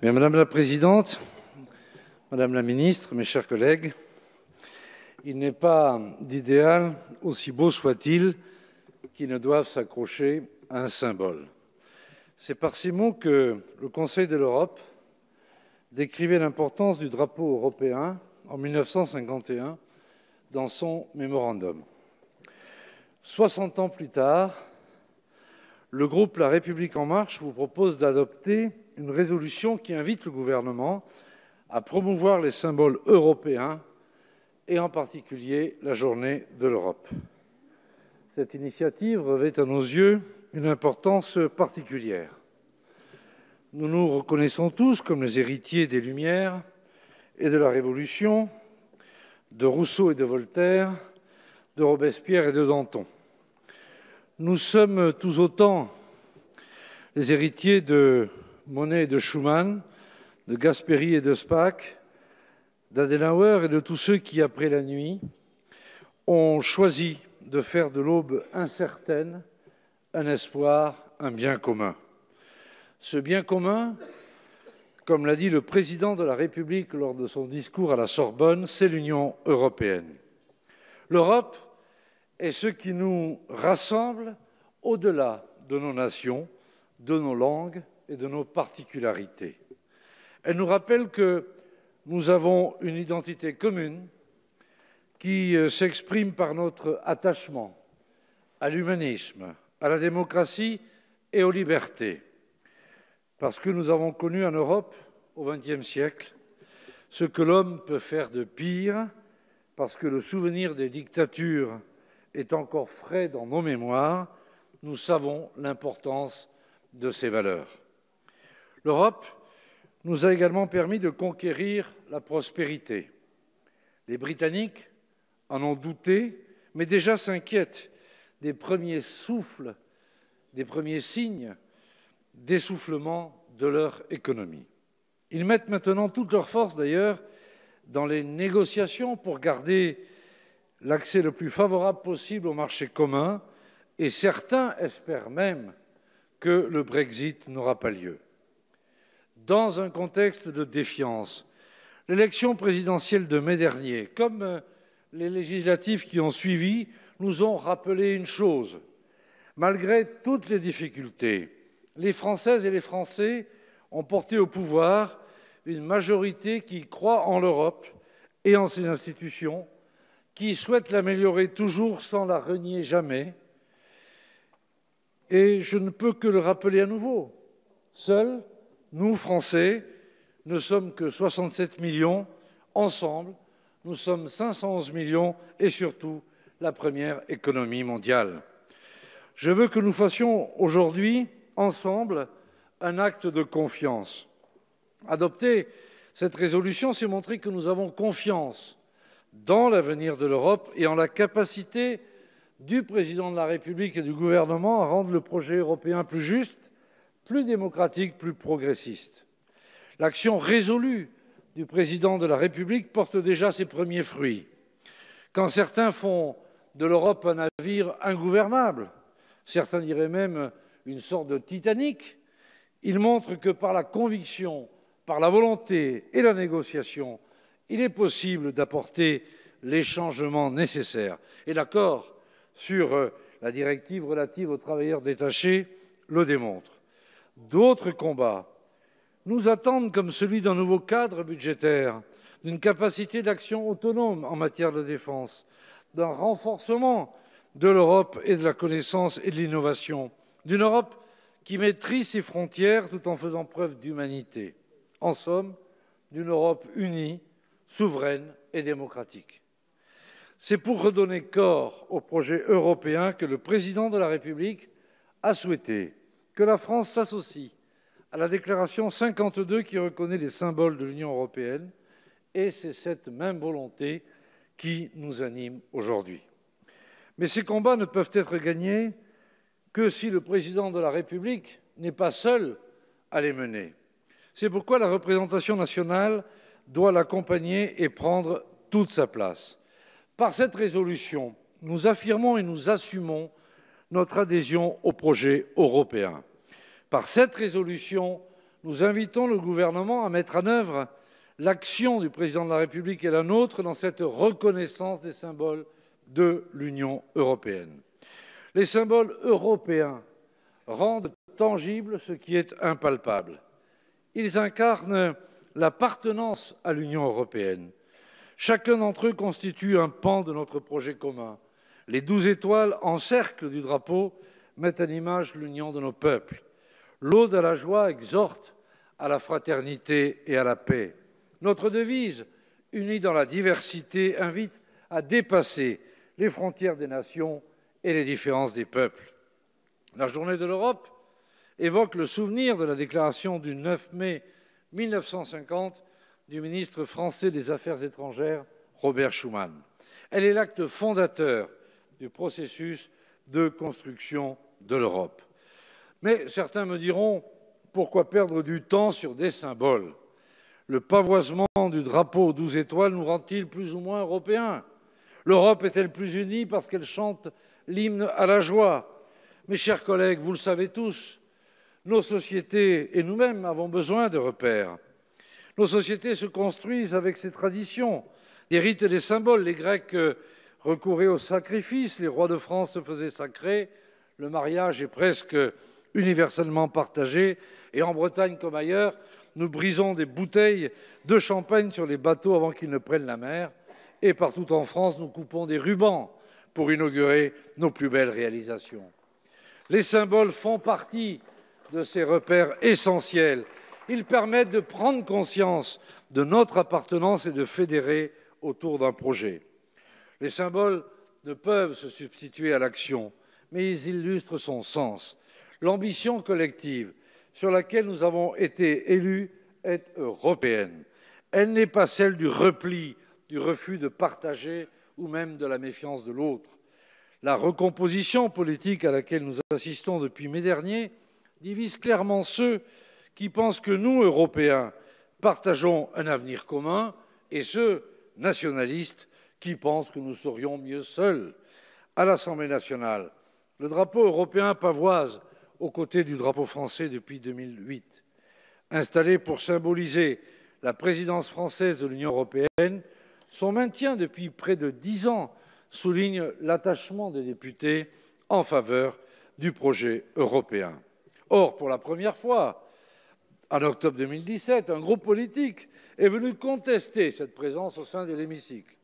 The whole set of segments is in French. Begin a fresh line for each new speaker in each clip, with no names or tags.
Madame la Présidente, Madame la Ministre, mes chers collègues, il n'est pas d'idéal, aussi beau soit-il, qui ne doive s'accrocher à un symbole. C'est par ces mots que le Conseil de l'Europe décrivait l'importance du drapeau européen en 1951 dans son mémorandum. 60 ans plus tard, le groupe La République en marche vous propose d'adopter une résolution qui invite le gouvernement à promouvoir les symboles européens et en particulier la journée de l'Europe. Cette initiative revêt à nos yeux une importance particulière. Nous nous reconnaissons tous comme les héritiers des Lumières et de la Révolution, de Rousseau et de Voltaire, de Robespierre et de Danton. Nous sommes tous autant les héritiers de Monet et de Schumann, de Gasperi et de Spack, d'Adenauer et de tous ceux qui, après la nuit, ont choisi de faire de l'aube incertaine un espoir, un bien commun. Ce bien commun, comme l'a dit le président de la République lors de son discours à la Sorbonne, c'est l'Union européenne. L'Europe, et ce qui nous rassemble au-delà de nos nations, de nos langues et de nos particularités. Elle nous rappelle que nous avons une identité commune qui euh, s'exprime par notre attachement à l'humanisme, à la démocratie et aux libertés, parce que nous avons connu en Europe au XXe siècle ce que l'homme peut faire de pire, parce que le souvenir des dictatures est encore frais dans nos mémoires, nous savons l'importance de ces valeurs. L'Europe nous a également permis de conquérir la prospérité. Les Britanniques en ont douté, mais déjà s'inquiètent des premiers souffles, des premiers signes d'essoufflement de leur économie. Ils mettent maintenant toute leur force, d'ailleurs, dans les négociations pour garder l'accès le plus favorable possible au marché commun et certains espèrent même que le Brexit n'aura pas lieu. Dans un contexte de défiance, l'élection présidentielle de mai dernier, comme euh, les législatives qui ont suivi, nous ont rappelé une chose. Malgré toutes les difficultés, les Françaises et les Français ont porté au pouvoir une majorité qui croit en l'Europe et en ses institutions qui souhaite l'améliorer toujours sans la renier jamais. Et je ne peux que le rappeler à nouveau. Seuls, nous, Français, ne sommes que 67 millions. Ensemble, nous sommes 511 millions et surtout la première économie mondiale. Je veux que nous fassions aujourd'hui, ensemble, un acte de confiance. Adopter cette résolution, c'est montrer que nous avons confiance dans l'avenir de l'Europe et en la capacité du président de la République et du gouvernement à rendre le projet européen plus juste, plus démocratique, plus progressiste. L'action résolue du président de la République porte déjà ses premiers fruits. Quand certains font de l'Europe un navire ingouvernable, certains diraient même une sorte de Titanic, ils montrent que par la conviction, par la volonté et la négociation, il est possible d'apporter les changements nécessaires. Et l'accord sur euh, la directive relative aux travailleurs détachés le démontre. D'autres combats nous attendent comme celui d'un nouveau cadre budgétaire, d'une capacité d'action autonome en matière de défense, d'un renforcement de l'Europe et de la connaissance et de l'innovation, d'une Europe qui maîtrise ses frontières tout en faisant preuve d'humanité. En somme, d'une Europe unie souveraine et démocratique. C'est pour redonner corps au projet européen que le président de la République a souhaité que la France s'associe à la déclaration 52 qui reconnaît les symboles de l'Union européenne, et c'est cette même volonté qui nous anime aujourd'hui. Mais ces combats ne peuvent être gagnés que si le président de la République n'est pas seul à les mener. C'est pourquoi la représentation nationale doit l'accompagner et prendre toute sa place. Par cette résolution, nous affirmons et nous assumons notre adhésion au projet européen. Par cette résolution, nous invitons le gouvernement à mettre en œuvre l'action du président de la République et la nôtre dans cette reconnaissance des symboles de l'Union européenne. Les symboles européens rendent tangible ce qui est impalpable. Ils incarnent l'appartenance à l'Union européenne. Chacun d'entre eux constitue un pan de notre projet commun. Les douze étoiles en cercle du drapeau mettent en image l'union de nos peuples. L'eau de la joie exhorte à la fraternité et à la paix. Notre devise, unie dans la diversité, invite à dépasser les frontières des nations et les différences des peuples. La journée de l'Europe évoque le souvenir de la déclaration du 9 mai 1950 du ministre français des Affaires étrangères Robert Schuman. Elle est l'acte fondateur du processus de construction de l'Europe. Mais certains me diront pourquoi perdre du temps sur des symboles Le pavoisement du drapeau aux douze étoiles nous rend-il plus ou moins européens L'Europe est-elle plus unie parce qu'elle chante l'hymne à la joie Mes chers collègues, vous le savez tous, nos sociétés et nous-mêmes avons besoin de repères. Nos sociétés se construisent avec ces traditions, des rites et des symboles. Les Grecs euh, recouraient au sacrifice, les rois de France se faisaient sacrer, le mariage est presque universellement partagé, et en Bretagne comme ailleurs, nous brisons des bouteilles de champagne sur les bateaux avant qu'ils ne prennent la mer, et partout en France, nous coupons des rubans pour inaugurer nos plus belles réalisations. Les symboles font partie de ces repères essentiels. Ils permettent de prendre conscience de notre appartenance et de fédérer autour d'un projet. Les symboles ne peuvent se substituer à l'action, mais ils illustrent son sens. L'ambition collective sur laquelle nous avons été élus est européenne. Elle n'est pas celle du repli, du refus de partager ou même de la méfiance de l'autre. La recomposition politique à laquelle nous assistons depuis mai dernier divise clairement ceux qui pensent que nous, Européens, partageons un avenir commun et ceux nationalistes qui pensent que nous serions mieux seuls. À l'Assemblée nationale, le drapeau européen pavoise aux côtés du drapeau français depuis 2008, installé pour symboliser la présidence française de l'Union européenne, son maintien depuis près de dix ans souligne l'attachement des députés en faveur du projet européen. Or, pour la première fois, en octobre 2017, un groupe politique est venu contester cette présence au sein de l'hémicycle.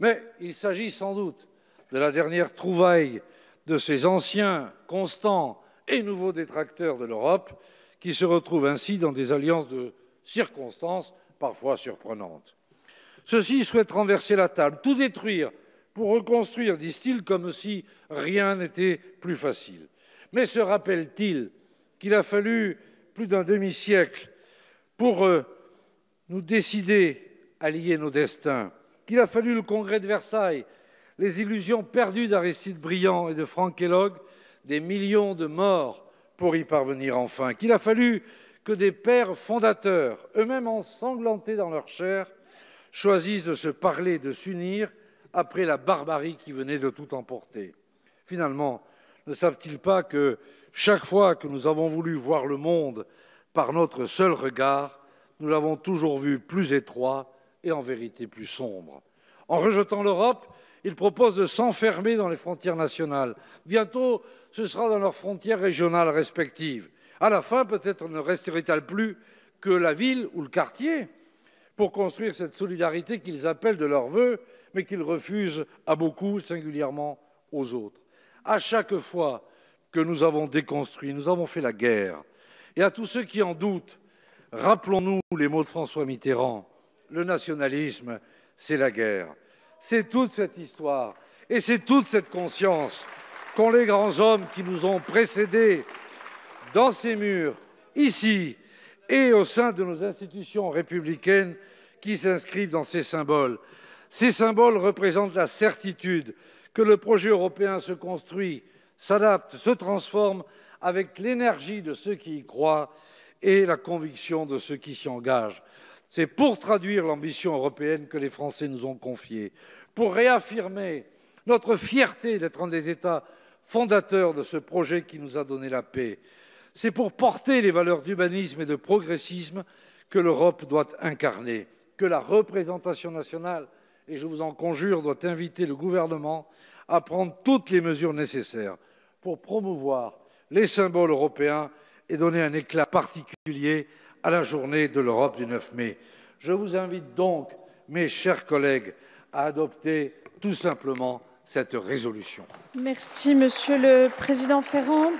Mais il s'agit sans doute de la dernière trouvaille de ces anciens, constants et nouveaux détracteurs de l'Europe, qui se retrouvent ainsi dans des alliances de circonstances parfois surprenantes. Ceux-ci souhaitent renverser la table, tout détruire, pour reconstruire, disent-ils, comme si rien n'était plus facile. Mais se rappellent-ils qu'il a fallu plus d'un demi-siècle pour euh, nous décider à lier nos destins, qu'il a fallu le congrès de Versailles, les illusions perdues d'Aristide Briand et de Franck Kellogg, des millions de morts pour y parvenir enfin, qu'il a fallu que des pères fondateurs, eux-mêmes ensanglantés dans leur chair, choisissent de se parler, de s'unir après la barbarie qui venait de tout emporter. Finalement, ne savent-ils pas que chaque fois que nous avons voulu voir le monde par notre seul regard, nous l'avons toujours vu plus étroit et en vérité plus sombre En rejetant l'Europe, ils proposent de s'enfermer dans les frontières nationales. Bientôt, ce sera dans leurs frontières régionales respectives. À la fin, peut-être ne resterait-elle plus que la ville ou le quartier pour construire cette solidarité qu'ils appellent de leur vœu, mais qu'ils refusent à beaucoup, singulièrement aux autres à chaque fois que nous avons déconstruit, nous avons fait la guerre. Et à tous ceux qui en doutent, rappelons-nous les mots de François Mitterrand. Le nationalisme, c'est la guerre. C'est toute cette histoire et c'est toute cette conscience qu'ont les grands hommes qui nous ont précédés dans ces murs, ici et au sein de nos institutions républicaines qui s'inscrivent dans ces symboles. Ces symboles représentent la certitude que le projet européen se construit, s'adapte, se transforme avec l'énergie de ceux qui y croient et la conviction de ceux qui s'y engagent. C'est pour traduire l'ambition européenne que les Français nous ont confiée, pour réaffirmer notre fierté d'être un des États fondateurs de ce projet qui nous a donné la paix. C'est pour porter les valeurs d'humanisme et de progressisme que l'Europe doit incarner, que la représentation nationale et je vous en conjure, doit inviter le gouvernement à prendre toutes les mesures nécessaires pour promouvoir les symboles européens et donner un éclat particulier à la journée de l'Europe du 9 mai. Je vous invite donc, mes chers collègues, à adopter tout simplement cette résolution. Merci, Monsieur le Président Ferrand.